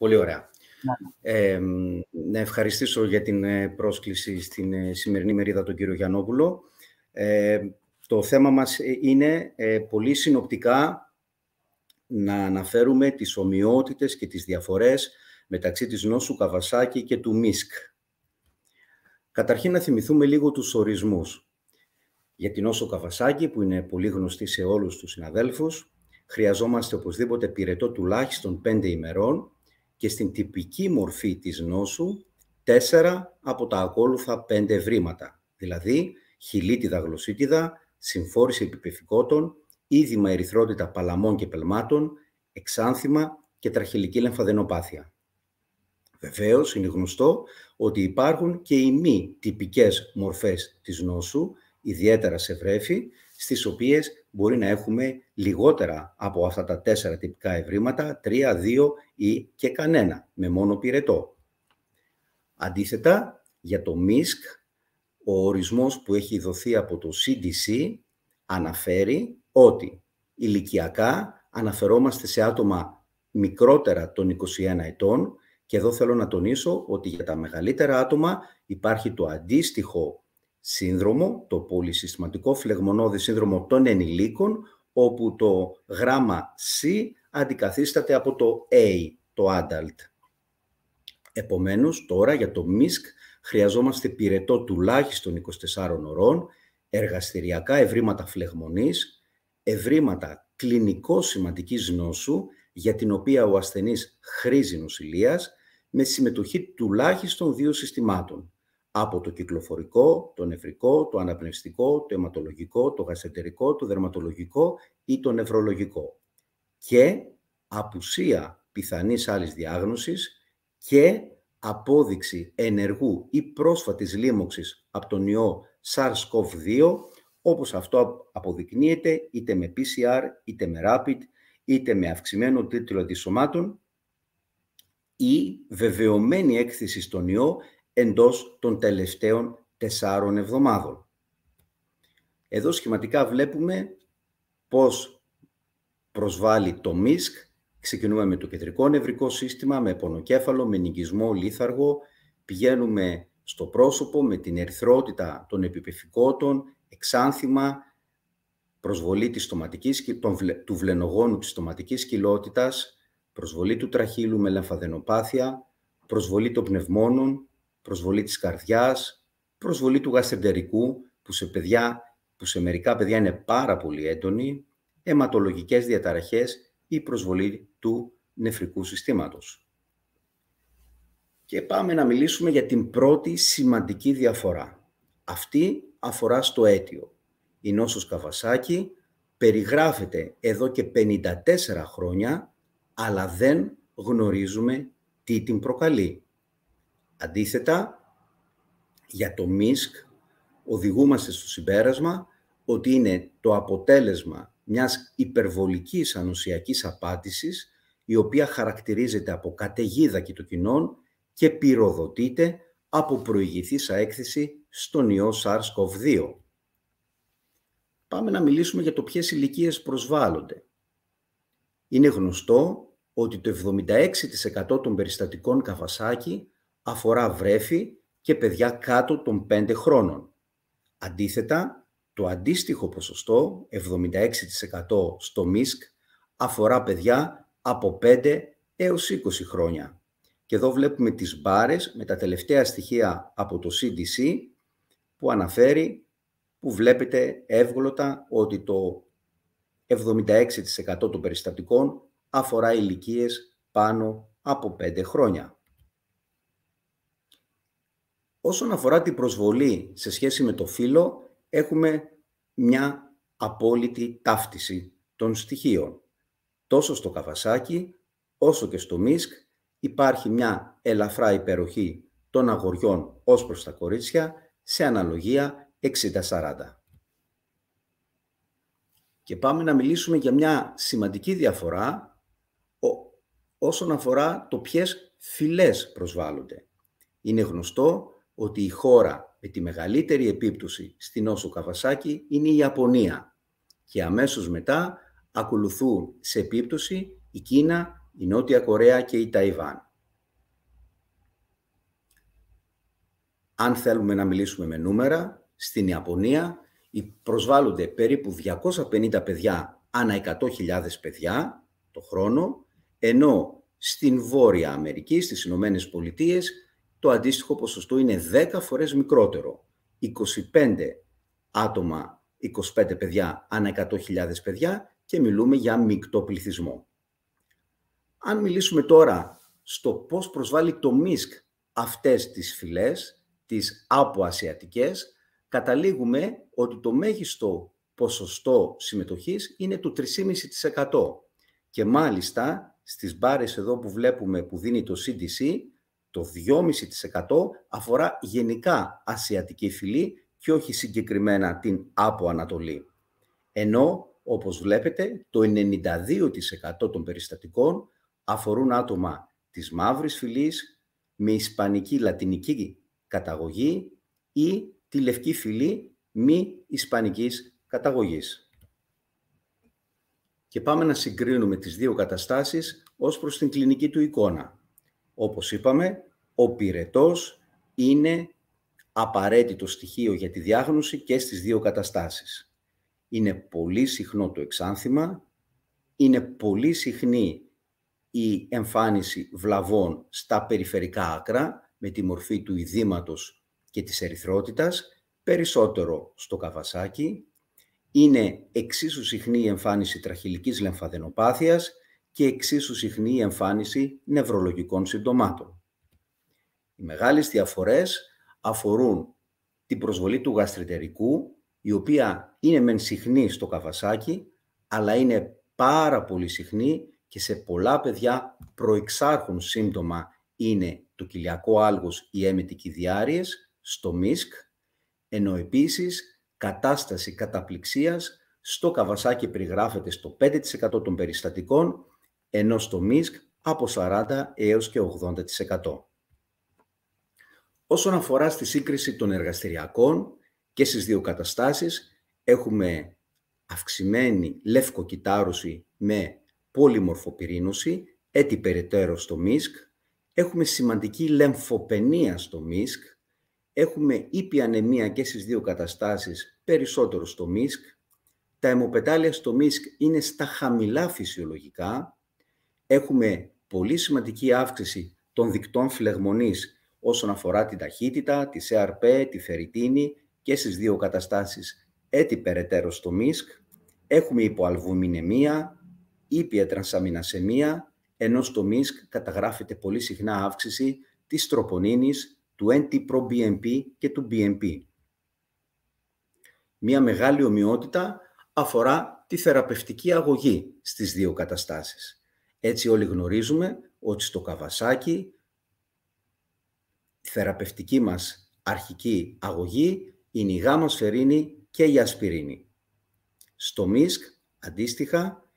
Πολύ ωραία. Ναι. να ευχαριστήσω για την ε, πρόσκληση στην ε, σημερινή μερίδα τον κύριο Γιαννόπουλο. το θέμα μας ε, είναι πολύ συνοπτικά να αναφέρουμε τις ομοιότητες και τις διαφορές μεταξύ της νόσου Καβασάκη και του ΜΙΣΚ. Καταρχήν να θυμηθούμε λίγο τους ορισμούς. Για την νόσο Καβασάκη, που είναι πολύ γνωστή σε όλους τους συναδέλφους, χρειαζόμαστε οπωσδήποτε πυρετό τουλάχιστον 5 ημερών, και στην τυπική μορφή της νόσου τέσσερα από τα ακόλουθα πέντε ευρήματα, δηλαδή χιλίτιδα γλωσσίτιδα, συμφόρηση επιπεφικότων, είδημα ερυθρότητα παλαμών και πελμάτων, εξάνθημα και τραχυλική λεμφαδενοπάθεια. Βεβαίως, είναι γνωστό ότι υπάρχουν και οι μη τυπικές μορφές της νόσου, ιδιαίτερα σε βρέφη, στις οποίες μπορεί να έχουμε λιγότερα από αυτά τα τέσσερα τυπικά ευρήματα, τρία, δύο ή και κανένα, με μόνο πυρετό. Αντίθετα, για το ΜΙΣΚ, ο ορισμός που έχει δοθεί από το CDC αναφέρει ότι ηλικιακά αναφερόμαστε σε άτομα μικρότερα των 21 ετών και εδώ θέλω να τονίσω ότι για τα μεγαλύτερα άτομα υπάρχει το αντίστοιχο σύνδρομο, το πολυσυστηματικό φλεγμονώδη σύνδρομο των ενηλίκων, όπου το γράμμα C αντικαθίσταται από το A, το adult. Επομένως, τώρα για το MISC χρειαζόμαστε πυρετό τουλάχιστον 24 ωρών, εργαστηριακά ευρήματα φλεγμονής, ευρήματα κλινικό σημαντικής νόσου, για την οποία ο ασθενής χρήζει νοσηλείας, με συμμετοχή τουλάχιστον δύο συστημάτων, από το κυκλοφορικό, το νεφρικό, το αναπνευστικό, το αιματολογικό, το γασεντερικό, το δερματολογικό ή το νευρολογικό και απουσία πιθανής άλλης διάγνωσης και απόδειξη ενεργού ή πρόσφατης λίμωξης από τον ιό SARS-CoV-2 όπως αυτό αποδεικνύεται είτε με PCR, είτε με rapid, είτε με αυξημένο τίτλο αντισωμάτων ή βεβαιωμένη έκθεση στον ιό εντός των τελευταίων τεσσάρων εβδομάδων. Εδώ σχηματικά βλέπουμε πώς προσβάλλει το ΜΙΣΚ. Ξεκινούμε με το κεντρικό νευρικό σύστημα, με πονοκέφαλο, με νικισμό, λίθαργο. Πηγαίνουμε στο πρόσωπο με την ερθρότητα των επιπεφικότων, εξάνθημα, προσβολή της στοματικής, του βλενογόνου της στοματικής κοιλότητας, προσβολή του τραχύλου με λαμφαδενοπάθεια, προσβολή των πνευμόνων, προσβολή της καρδιάς, προσβολή του γαστρεντερικού, που σε, παιδιά, που σε μερικά παιδιά είναι πάρα πολύ έντονη, αιματολογικές διαταραχές ή προσβολή του νεφρικού συστήματος. Και πάμε να μιλήσουμε για την πρώτη σημαντική διαφορά. Αυτή αφορά στο αίτιο. Η νόσος Καβασάκη περιγράφεται εδώ και 54 χρόνια, αλλά δεν γνωρίζουμε τι την προκαλεί. Αντίθετα, για το ΜΙΣΚ οδηγούμαστε στο συμπέρασμα ότι είναι το αποτέλεσμα μιας υπερβολικής ανοσιακής απάτησης η οποία χαρακτηρίζεται από καταιγίδα κοινών και πυροδοτείται από προηγηθήσα έκθεση στον ιό SARS-CoV-2. Πάμε να μιλήσουμε για το ποιες ηλικίες προσβάλλονται. Είναι γνωστό ότι το 76% των περιστατικών καβασάκι αφορά βρέφη και παιδιά κάτω των 5 χρόνων. Αντίθετα, το αντίστοιχο ποσοστό, 76% στο ΜΙΣΚ, αφορά παιδιά από 5 έως 20 χρόνια. Και εδώ βλέπουμε τις μπάρες με τα τελευταία στοιχεία από το CDC που αναφέρει που βλέπετε εύγλωτα ότι το 76% των περιστατικών αφορά ηλικίες πάνω από 5 χρόνια. Όσον αφορά την προσβολή σε σχέση με το φύλλο, έχουμε μια απόλυτη ταύτιση των στοιχείων. Τόσο στο Καβασάκι, όσο και στο Μίσκ υπάρχει μια ελαφρά υπεροχή των αγοριών ως προς τα κορίτσια σε αναλογία 60-40. Και πάμε να μιλήσουμε για μια σημαντική διαφορά όσον αφορά το ποιες φυλές προσβάλλονται. Είναι γνωστό ότι η χώρα με τη μεγαλύτερη επίπτωση στην Όσο Καβασάκη είναι η Ιαπωνία και αμέσως μετά ακολουθούν σε επίπτωση η Κίνα, η Νότια Κορέα και η Ταϊβάν. Αν θέλουμε να μιλήσουμε με νούμερα, στην Ιαπωνία προσβάλλονται περίπου 250 παιδιά ανά 100.000 παιδιά το χρόνο, ενώ στην Βόρεια Αμερική, στις Ηνωμένες Πολιτείες, το αντίστοιχο ποσοστό είναι 10 φορές μικρότερο. 25 άτομα, 25 παιδιά ανά 100.000 παιδιά και μιλούμε για μεικτό πληθυσμό. Αν μιλήσουμε τώρα στο πώς προσβάλλει το ΜΙΣΚ αυτές τις φυλές, τις αποασιατικές, καταλήγουμε ότι το μέγιστο ποσοστό συμμετοχής είναι το 3,5%. Και μάλιστα στις μπάρες εδώ που βλέπουμε που δίνει το CDC, το 2,5% αφορά γενικά ασιατική φυλή και όχι συγκεκριμένα την από Ανατολή. Ενώ, όπως βλέπετε, το 92% των περιστατικών αφορούν άτομα της μαύρης φυλής με ισπανική λατινική καταγωγή ή τη λευκή φυλή μη ισπανικής καταγωγής. Και πάμε να συγκρίνουμε τις δύο καταστάσεις ως προς την κλινική του εικόνα όπως είπαμε, ο πυρετός είναι απαραίτητο στοιχείο για τη διάγνωση και στις δύο καταστάσεις. Είναι πολύ συχνό το εξάνθημα, είναι πολύ συχνή η εμφάνιση βλαβών στα περιφερικά άκρα με τη μορφή του ιδήματος και της ερυθρότητας, περισσότερο στο καβασάκι. Είναι εξίσου συχνή η εμφάνιση τραχυλικής λεμφαδενοπάθειας και εξίσου συχνή η εμφάνιση νευρολογικών συμπτωμάτων. Οι μεγάλες διαφορές αφορούν την προσβολή του γαστριτερικού, η οποία είναι μεν συχνή στο καβασάκι, αλλά είναι πάρα πολύ συχνή και σε πολλά παιδιά προεξάρχουν σύμπτωμα είναι το κοιλιακό άλγος ή έμετικη διάρειες στο μίσκ, ενώ επίσης κατάσταση καταπληξίας στο καβασάκι περιγράφεται στο 5% των περιστατικών ενώ στο ΜΙΣΚ από 40 έως και 80%. Όσον αφορά στη σύγκριση των εργαστηριακών και στις δύο καταστάσεις, έχουμε αυξημένη λευκοκυτάρωση με πολυμορφοπυρήνωση, έτσι περαιτέρω στο ΜΙΣΚ, έχουμε σημαντική λεμφοπενία στο ΜΙΣΚ, έχουμε ήπια ανεμία και στις δύο καταστάσεις περισσότερο στο ΜΙΣΚ, τα αιμοπετάλια στο ΜΙΣΚ είναι στα χαμηλά φυσιολογικά, έχουμε πολύ σημαντική αύξηση των δικτών φλεγμονής όσον αφορά την ταχύτητα, τη CRP, τη θεριτίνη και στις δύο καταστάσεις έτη περαιτέρω στο ΜΙΣΚ. Έχουμε υποαλβουμινεμία, ήπια τρανσαμινασεμία, ενώ στο ΜΙΣΚ καταγράφεται πολύ συχνά αύξηση της τροπονίνης, του nt bmp και του BMP. Μία μεγάλη ομοιότητα αφορά τη θεραπευτική αγωγή στις δύο καταστάσεις. Έτσι όλοι γνωρίζουμε ότι στο Καβασάκι η θεραπευτική μας αρχική αγωγή είναι η γάμα σφαιρίνη και η ασπιρίνη. Στο ΜΙΣΚ, αντίστοιχα,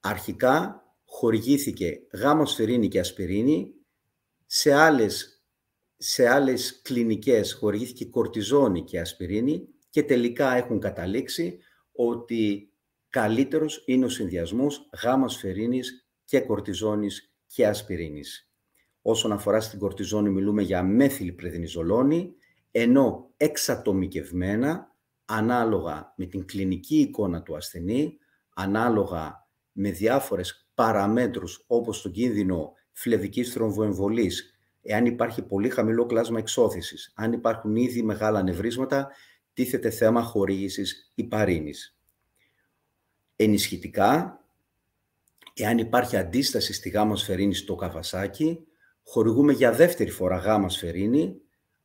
αρχικά χορηγήθηκε γάμα σφαιρίνη και ασπιρίνη, σε άλλες, σε άλλες κλινικές χορηγήθηκε κορτιζόνη και ασπιρίνη και τελικά έχουν καταλήξει ότι καλύτερος είναι ο συνδυασμός γάμα σφαιρίνης και κορτιζόνης και ασπιρίνης. Όσον αφορά στην κορτιζόνη μιλούμε για μέθυλη πρεδινιζολόνη, ενώ εξατομικευμένα, ανάλογα με την κλινική εικόνα του ασθενή, ανάλογα με διάφορες παραμέτρους όπως τον κίνδυνο φλεβικής θρομβοεμβολής, εάν υπάρχει πολύ χαμηλό κλάσμα εξώθησης, αν υπάρχουν ήδη μεγάλα νευρίσματα, τίθεται θέμα χορήγησης παρίνης. Ενισχυτικά, Εάν υπάρχει αντίσταση στη γάμα σφαιρίνη στο καβασάκι, χορηγούμε για δεύτερη φορά γάμα σφαιρίνη,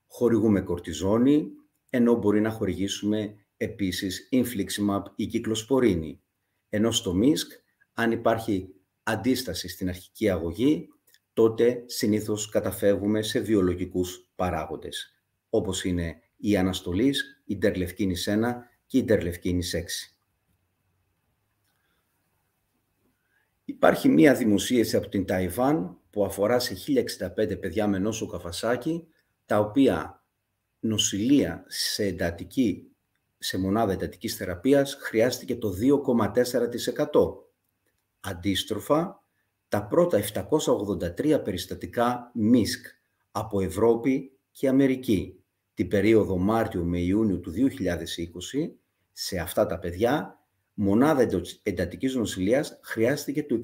χορηγούμε κορτιζόνη, ενώ μπορεί να χορηγήσουμε επίσης infliximab ή κυκλοσπορίνη. Ενώ στο μισκ αν υπάρχει αντίσταση στην αρχική αγωγή, τότε συνήθως καταφεύγουμε σε βιολογικούς παράγοντες, όπως είναι η αναστολής, η ντερλευκίνης 1 και η ντερλευκίνης 6. Υπάρχει μία δημοσίευση από την Ταϊβάν που αφορά σε 1065 παιδιά με νόσο καφασάκι, τα οποία νοσηλεία σε, εντατική, σε μονάδα εντατικής θεραπείας χρειάστηκε το 2,4%. Αντίστροφα, τα πρώτα 783 περιστατικά ΜΙΣΚ από Ευρώπη και Αμερική την περίοδο Μάρτιο με Ιούνιο του 2020 σε αυτά τα παιδιά μονάδα εντατικής νοσηλείας χρειάστηκε το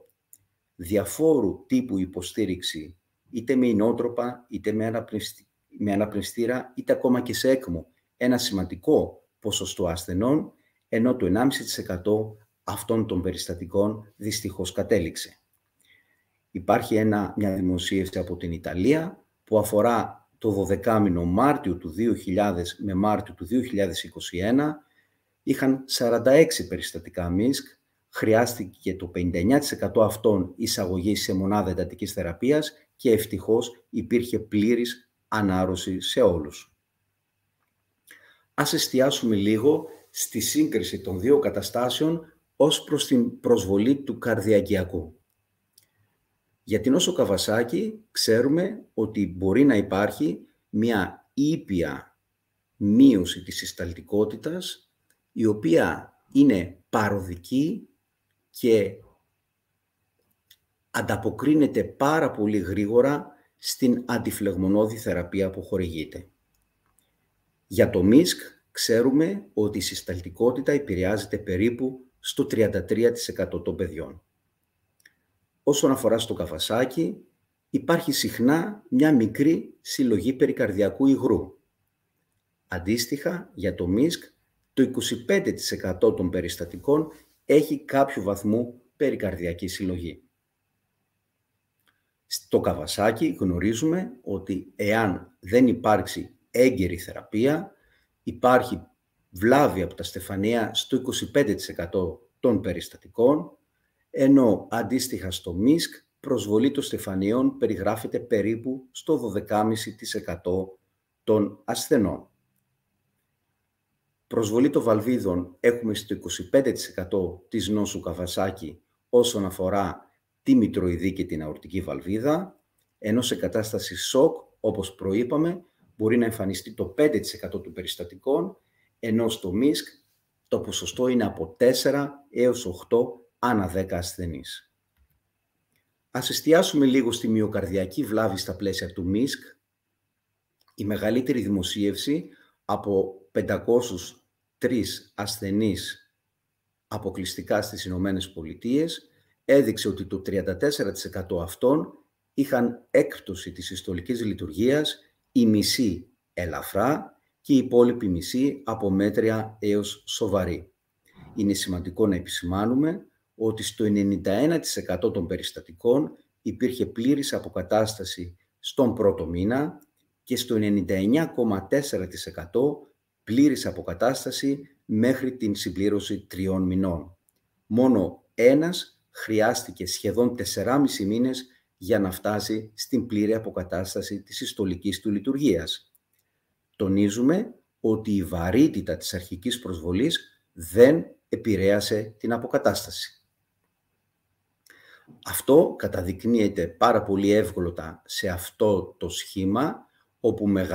68% διαφόρου τύπου υποστήριξη, είτε με ινότροπα, είτε με, αναπνευστη... με αναπνευστήρα, είτε ακόμα και σε έκμο. Ένα σημαντικό ποσοστό ασθενών, ενώ το 1,5% αυτών των περιστατικών δυστυχώς κατέληξε. Υπάρχει ένα, μια δημοσίευση από την Ιταλία που αφορά το 12 μήνο Μάρτιο του 2000 με Μάρτιο του 2021 είχαν 46 περιστατικά μίσκ, χρειάστηκε το 59% αυτών εισαγωγή σε μονάδα εντατικής θεραπείας και ευτυχώς υπήρχε πλήρης ανάρρωση σε όλους. Ας εστιάσουμε λίγο στη σύγκριση των δύο καταστάσεων ως προς την προσβολή του καρδιακιακού. Για την όσο Καβασάκη ξέρουμε ότι μπορεί να υπάρχει μια ήπια μείωση της συσταλτικότητας η οποία είναι παροδική και ανταποκρίνεται πάρα πολύ γρήγορα στην αντιφλεγμονώδη θεραπεία που χορηγείται. Για το ΜΙΣΚ ξέρουμε ότι η συσταλτικότητα επηρεάζεται περίπου στο 33% των παιδιών. Όσον αφορά στο καφασάκι, υπάρχει συχνά μια μικρή συλλογή περικαρδιακού υγρού. Αντίστοιχα, για το ΜΙΣΚ το 25% των περιστατικών έχει κάποιο βαθμό περικαρδιακή συλλογή. Στο καβασάκι γνωρίζουμε ότι εάν δεν υπάρξει έγκαιρη θεραπεία, υπάρχει βλάβη από τα στεφανία στο 25% των περιστατικών, ενώ αντίστοιχα στο ΜΙΣΚ προσβολή των στεφανίων περιγράφεται περίπου στο 12,5% των ασθενών. Προσβολή των βαλβίδων έχουμε στο 25% της νόσου Καβασάκη όσον αφορά τη μητροειδή και την αορτική βαλβίδα, ενώ σε κατάσταση σοκ, όπως προείπαμε, μπορεί να εμφανιστεί το 5% των περιστατικών, ενώ στο ΜΙΣΚ το ποσοστό είναι από 4 έως 8 ανά 10 ασθενείς. Ας εστιάσουμε λίγο στη μυοκαρδιακή βλάβη στα πλαίσια του ΜΙΣΚ. Η μεγαλύτερη δημοσίευση από 500 τρεις ασθενείς αποκλειστικά στις Ηνωμένες Πολιτείες έδειξε ότι το 34% αυτών είχαν έκπτωση της ιστολικής λειτουργίας, η μισή ελαφρά και η υπόλοιπη μισή από μέτρια έως σοβαρή. Είναι σημαντικό να επισημάνουμε ότι στο 91% των περιστατικών υπήρχε πλήρης αποκατάσταση στον πρώτο μήνα και στο 99,4% πλήρης αποκατάσταση μέχρι την συμπλήρωση τριών μηνών. Μόνο ένας χρειάστηκε σχεδόν 4,5 μήνες για να φτάσει στην πλήρη αποκατάσταση της ιστολικής του λειτουργίας. Τονίζουμε ότι η βαρύτητα της αρχικής προσβολής δεν επηρέασε την αποκατάσταση. Αυτό καταδεικνύεται πάρα πολύ εύγλωτα σε αυτό το σχήμα, όπου με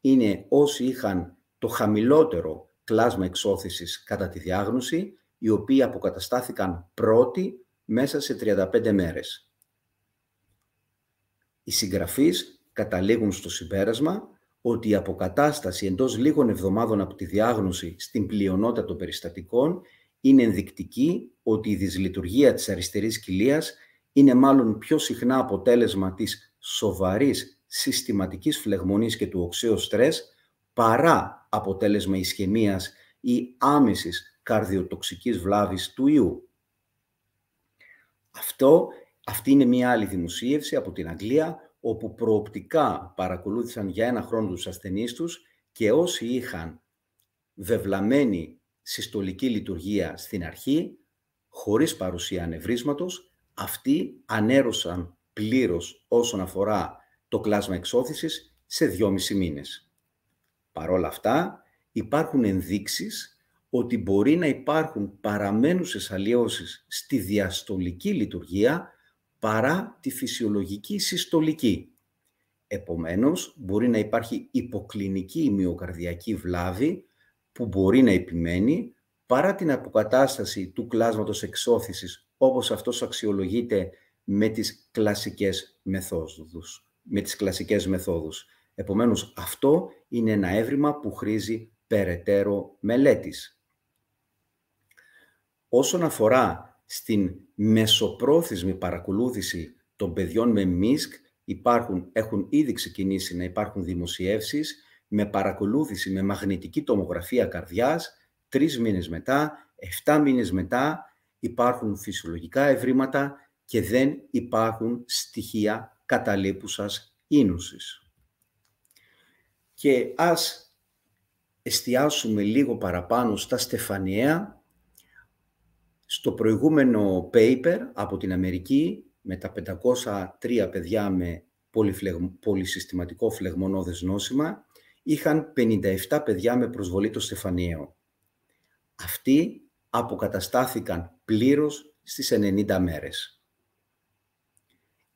είναι όσοι είχαν το χαμηλότερο κλάσμα εξώθησης κατά τη διάγνωση, οι οποίοι αποκαταστάθηκαν πρώτοι μέσα σε 35 μέρες. Οι συγγραφείς καταλήγουν στο συμπέρασμα ότι η αποκατάσταση εντός λίγων εβδομάδων από τη διάγνωση στην πλειονότητα των περιστατικών είναι ενδεικτική ότι η δυσλειτουργία της αριστερής κοιλίας είναι μάλλον πιο συχνά αποτέλεσμα της σοβαρής συστηματικής φλεγμονής και του οξέως στρες παρά αποτέλεσμα ισχυμίας ή άμεσης καρδιοτοξικής βλάβης του ιού. Αυτό, αυτή είναι μια άλλη δημοσίευση από την Αγγλία, όπου προοπτικά παρακολούθησαν για ένα χρόνο τους ασθενείς τους και όσοι είχαν βεβλαμένη συστολική λειτουργία στην αρχή, χωρίς παρουσία ανεβρίσματος, αυτοί ανέρωσαν πλήρως όσον αφορά το κλάσμα εξώθησης σε δυόμισι μήνες. Παρ' αυτά, υπάρχουν ενδείξεις ότι μπορεί να υπάρχουν παραμένουσες αλλοιώσεις στη διαστολική λειτουργία παρά τη φυσιολογική συστολική. Επομένως, μπορεί να υπάρχει υποκλινική μυοκαρδιακή βλάβη που μπορεί να επιμένει παρά την αποκατάσταση του κλάσματος εξώθησης όπως αυτός αξιολογείται με τις κλασικές μεθόδους. Με τις κλασικές μεθόδους. Επομένως, αυτό είναι ένα έβριμα που χρήζει περαιτέρω μελέτης. Όσον αφορά στην μεσοπρόθεσμη παρακολούθηση των παιδιών με μίσκ, υπάρχουν, έχουν ήδη ξεκινήσει να υπάρχουν δημοσιεύσεις με παρακολούθηση με μαγνητική τομογραφία καρδιάς, τρεις μήνες μετά, εφτά μήνες μετά, υπάρχουν φυσιολογικά ευρήματα και δεν υπάρχουν στοιχεία καταλήπουσας ίνουσης και ας εστιάσουμε λίγο παραπάνω στα στεφανιαία. Στο προηγούμενο paper από την Αμερική με τα 503 παιδιά με πολυσυστηματικό φλεγμονώδες νόσημα είχαν 57 παιδιά με προσβολή το στεφανιαίο. Αυτοί αποκαταστάθηκαν πλήρως στις 90 μέρες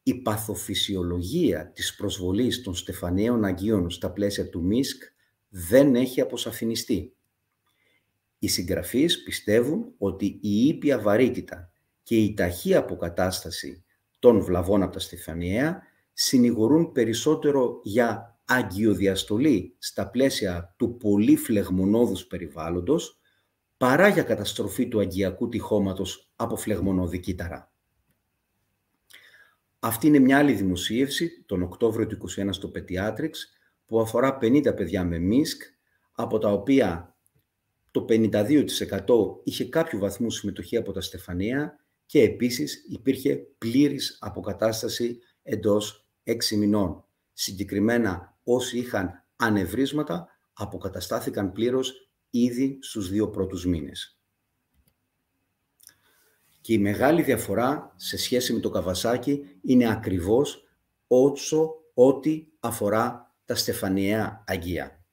η παθοφυσιολογία της προσβολής των στεφανιών αγγείων στα πλαίσια του ΜΙΣΚ δεν έχει αποσαφινιστεί. Οι συγγραφείς πιστεύουν ότι η ήπια βαρύτητα και η ταχεία αποκατάσταση των βλαβών από τα στεφανιαία συνηγορούν περισσότερο για αγκιοδιαστολή στα πλαίσια του πολύ φλεγμονώδους περιβάλλοντος παρά για καταστροφή του αγκιακού τυχώματος από φλεγμονώδη κύτταρα. Αυτή είναι μια άλλη δημοσίευση, τον Οκτώβριο του 2021 στο Pediatrics, που αφορά 50 παιδιά με μίσκ, από τα οποία το 52% είχε κάποιο βαθμό συμμετοχή από τα στεφανία και επίσης υπήρχε πλήρης αποκατάσταση εντός 6 μηνών. Συγκεκριμένα όσοι είχαν ανεβρίσματα, αποκαταστάθηκαν πλήρως ήδη στους δύο πρώτους μήνες. Και η μεγάλη διαφορά σε σχέση με το καβασάκι είναι ακριβώς όσο ό,τι αφορά τα στεφανιαία αγία.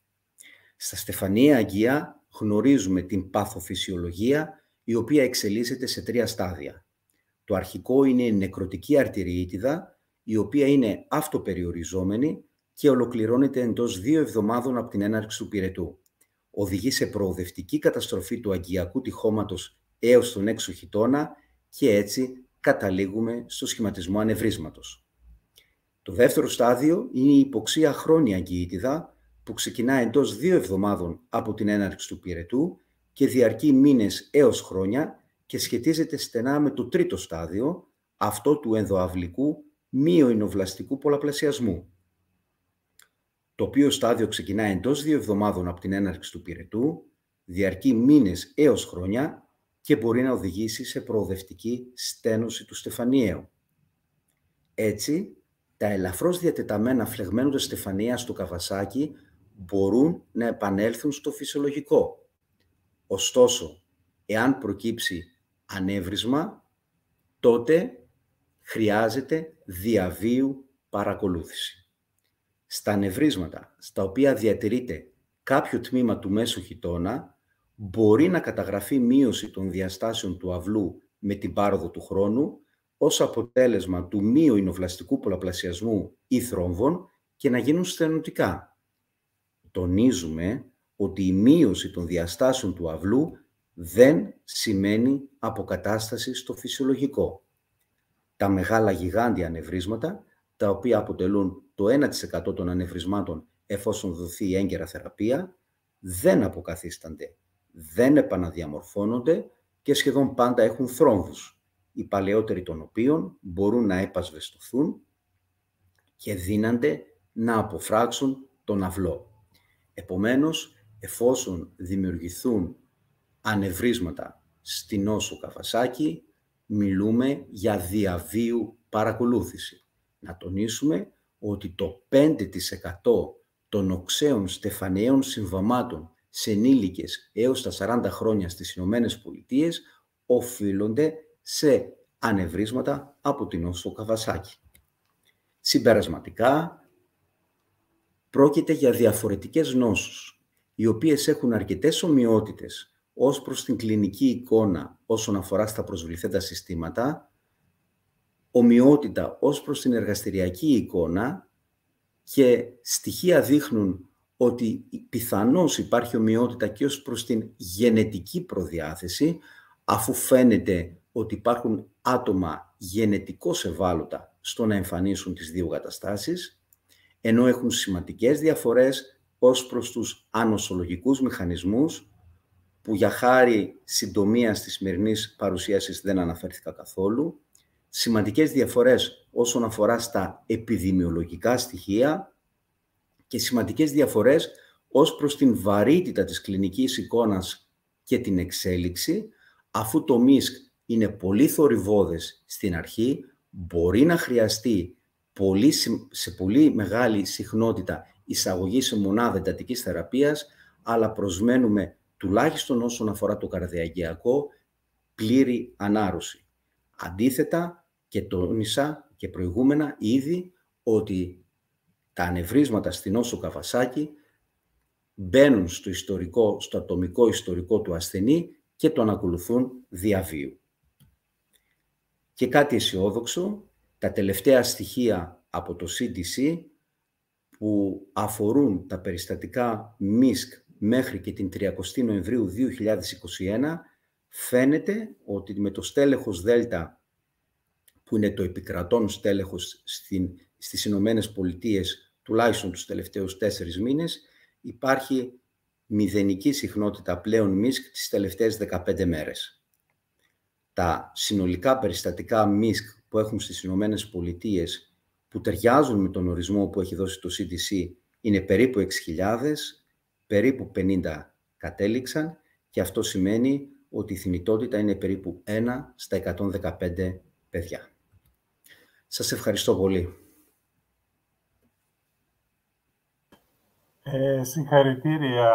Στα στεφανιαία αγία γνωρίζουμε την παθοφυσιολογία η οποία εξελίσσεται σε τρία στάδια. Το αρχικό είναι η νεκροτική αρτηριίτιδα η οποία είναι αυτοπεριοριζόμενη και ολοκληρώνεται εντός δύο εβδομάδων από την έναρξη του πυρετού. Οδηγεί σε προοδευτική καταστροφή του αγκιακού τυχώματος έως τον έξω χιτώνα και έτσι καταλήγουμε στο σχηματισμό ανεβρίσματος. Το δεύτερο στάδιο είναι η υποξία χρόνια αγκιήτιδα που ξεκινά εντός δύο εβδομάδων από την έναρξη του πυρετού και διαρκεί μήνες έως χρόνια και σχετίζεται στενά με το τρίτο στάδιο, αυτό του ενδοαυλικού μειοεινοβλαστικού πολλαπλασιασμού. Το οποίο στάδιο ξεκινά εντός δύο εβδομάδων από την έναρξη του πυρετού, διαρκεί μήνες έως χρόνια και μπορεί να οδηγήσει σε προοδευτική στένωση του στεφανιαίου. Έτσι, τα ελαφρώς διατεταμένα φλεγμένοντα στεφανία στο καβασάκι μπορούν να επανέλθουν στο φυσιολογικό. Ωστόσο, εάν προκύψει ανέβρισμα, τότε χρειάζεται διαβίου παρακολούθηση. Στα νευρίσματα, στα οποία διατηρείται κάποιο τμήμα του μέσου χιτώνα, μπορεί να καταγραφεί μείωση των διαστάσεων του αυλού με την πάροδο του χρόνου ως αποτέλεσμα του μείου εινοβλαστικού πολλαπλασιασμού ή θρόμβων και να γίνουν στενοτικά. Τονίζουμε ότι η μείωση των διαστάσεων του αυλού δεν σημαίνει αποκατάσταση στο φυσιολογικό. Τα μεγάλα γιγάντια ανεβρίσματα, τα οποία αποτελούν το 1% των ανεβρισμάτων εφόσον δοθεί έγκαιρα θεραπεία, δεν αποκαθίστανται δεν επαναδιαμορφώνονται και σχεδόν πάντα έχουν θρόμβους, οι παλαιότεροι των οποίων μπορούν να επασβεστοθούν και δύνανται να αποφράξουν τον αυλό. Επομένως, εφόσον δημιουργηθούν ανεβρίσματα στην νόσο καφασάκι, μιλούμε για διαβίου παρακολούθηση. Να τονίσουμε ότι το 5% των οξέων στεφανιαίων συμβαμάτων σε ενήλικες έως τα 40 χρόνια στις Ηνωμένες Πολιτείες οφείλονται σε ανεβρίσματα από την όσο Καβασάκη. Συμπερασματικά, πρόκειται για διαφορετικές νόσους, οι οποίες έχουν αρκετές ομοιότητες ως προς την κλινική εικόνα όσον αφορά στα προσβληθέντα συστήματα, ομοιότητα ως προς την εργαστηριακή εικόνα και στοιχεία δείχνουν ότι πιθανώς υπάρχει ομοιότητα και ως προς την γενετική προδιάθεση, αφού φαίνεται ότι υπάρχουν άτομα γενετικώς ευάλωτα στο να εμφανίσουν τις δύο καταστάσεις, ενώ έχουν σημαντικές διαφορές ως προς τους ανοσολογικούς μηχανισμούς, που για χάρη συντομίας της σημερινή παρουσίασης δεν αναφέρθηκα καθόλου, σημαντικές διαφορές όσον αφορά στα επιδημιολογικά στοιχεία, και σημαντικές διαφορές ως προς την βαρύτητα της κλινικής εικόνας και την εξέλιξη, αφού το μίσκ είναι πολύ θορυβόδες στην αρχή, μπορεί να χρειαστεί πολύ, σε πολύ μεγάλη συχνότητα εισαγωγή σε μονάδα εντατικής θεραπείας, αλλά προσμένουμε τουλάχιστον όσον αφορά το καρδιαγιακό, πλήρη ανάρρωση. Αντίθετα, και τόνισα και προηγούμενα ήδη ότι τα ανεβρίσματα στην Όσο Καβασάκη μπαίνουν στο, ιστορικό, στο ατομικό ιστορικό του ασθενή και τον ακολουθούν διαβίου. Και κάτι αισιόδοξο, τα τελευταία στοιχεία από το CDC που αφορούν τα περιστατικά ΜΙΣΚ μέχρι και την 30 Νοεμβρίου 2021 φαίνεται ότι με το στέλεχος Δέλτα που είναι το επικρατών στέλεχος στην στις Ηνωμένες Πολιτείες τουλάχιστον τους τελευταίους τέσσερις μήνες, υπάρχει μηδενική συχνότητα πλέον μίσκ τις τελευταίες 15 μέρες. Τα συνολικά περιστατικά μίσκ που έχουν στις Ηνωμένες Πολιτείες που ταιριάζουν με τον ορισμό που έχει δώσει το CDC είναι περίπου 6.000, περίπου 50 κατέληξαν και αυτό σημαίνει ότι η θνητότητα είναι περίπου 1 στα 115 παιδιά. Σας ευχαριστώ πολύ. Ε, συγχαρητήρια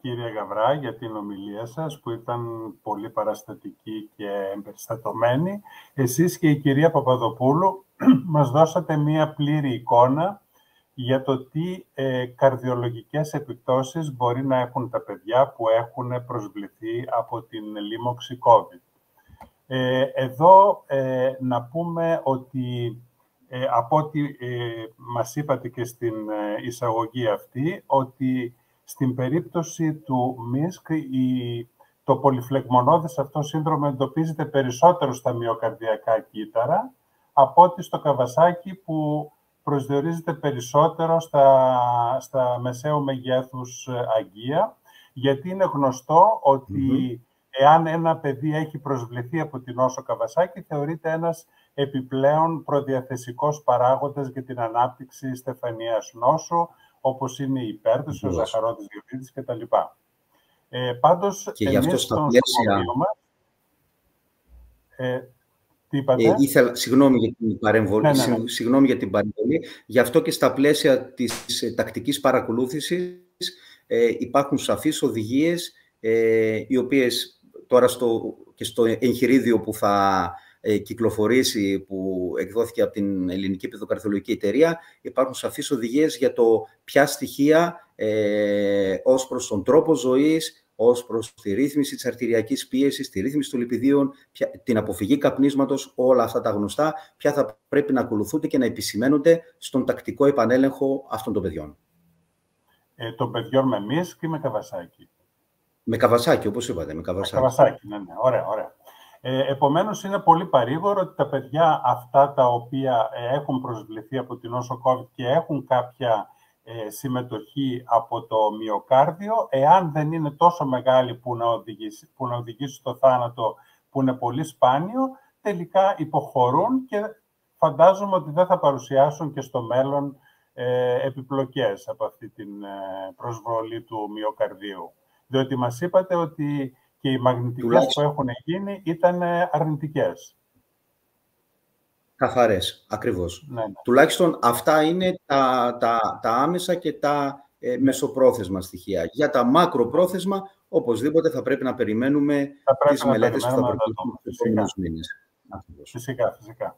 κύριε Γαβρά για την ομιλία σας που ήταν πολύ παραστατική και εμπεριστατωμένη. Εσείς και η κυρία Παπαδοπούλου μας δώσατε μία πλήρη εικόνα για το τι ε, καρδιολογικές επιπτώσεις μπορεί να έχουν τα παιδιά που έχουν προσβληθεί από την λίμωξη COVID. Ε, εδώ ε, να πούμε ότι ε, από ό,τι ε, μας είπατε και στην ε, εισαγωγή αυτή, ότι στην περίπτωση του ΜΙΣΚ η, το πολυφλεγμονώδες αυτό σύνδρομο εντοπίζεται περισσότερο στα μυοκαρδιακά κύτταρα από ότι στο καβασάκι που προσδιορίζεται περισσότερο στα, στα μεσαίου μεγέθους ε, αγγεία, γιατί είναι γνωστό εάν ένα παιδί έχει προσβληθεί από την όσο καβασάκι, θεωρείται ένας επιπλέον προδιαθεσικός παράγοντας για την ανάπτυξη στεφανίας νόσου, όπως είναι η υπέρδυση, ο ζαχαρότης διαβήτης κτλ. Ε, πάντως, και αυτό στα πλαίσια... ε, ε συγγνώμη για την παρεμβολή. Ναι, ναι, ναι. Συγγνώμη για την παρεμβολή. Γι' αυτό και στα πλαίσια της ε, τακτικής παρακολούθησης ε, υπάρχουν σαφείς οδηγίες ε, οι οποίες τώρα στο, και στο εγχειρίδιο που θα ε, κυκλοφορήσει που εκδόθηκε από την Ελληνική Παιδοκαρδιολογική Εταιρεία υπάρχουν σαφείς οδηγίες για το ποια στοιχεία ε, ως προς τον τρόπο ζωής, ως προς τη ρύθμιση της αρτηριακής πίεσης, τη ρύθμιση των λιπιδίων, την αποφυγή καπνίσματος, όλα αυτά τα γνωστά, ποια θα πρέπει να ακολουθούνται και να επισημαίνονται στον τακτικό επανέλεγχο αυτών των παιδιών. Ε, των παιδιών με μίσκ ή με καβασάκι. Με καβασάκι, όπως είπατε. Με καβασάκι, με καβασάκι ναι, ναι. Ωραία, ωραία. Ε, επομένως, είναι πολύ παρήγορο ότι τα παιδιά αυτά τα οποία ε, έχουν προσβληθεί από την νόσο COVID και έχουν κάποια ε, συμμετοχή από το μυοκάρδιο, εάν δεν είναι τόσο μεγάλη που να οδηγήσει, που στο θάνατο που είναι πολύ σπάνιο, τελικά υποχωρούν και φαντάζομαι ότι δεν θα παρουσιάσουν και στο μέλλον ε, επιπλοκές από αυτή την ε, προσβολή του μυοκαρδίου. Διότι μας είπατε ότι και οι μαγνητικές που έχουν γίνει ήταν ε, αρνητικές. Καθαρές, ακριβώς. Ναι, ναι. Τουλάχιστον αυτά είναι τα, τα, τα άμεσα και τα ε, μεσοπρόθεσμα στοιχεία. Για τα μακροπρόθεσμα, οπωσδήποτε θα πρέπει να περιμένουμε τις μελέτες που θα προκύψουν στους μήνες. Φυσικά, φυσικά.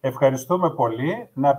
Ευχαριστούμε πολύ. Να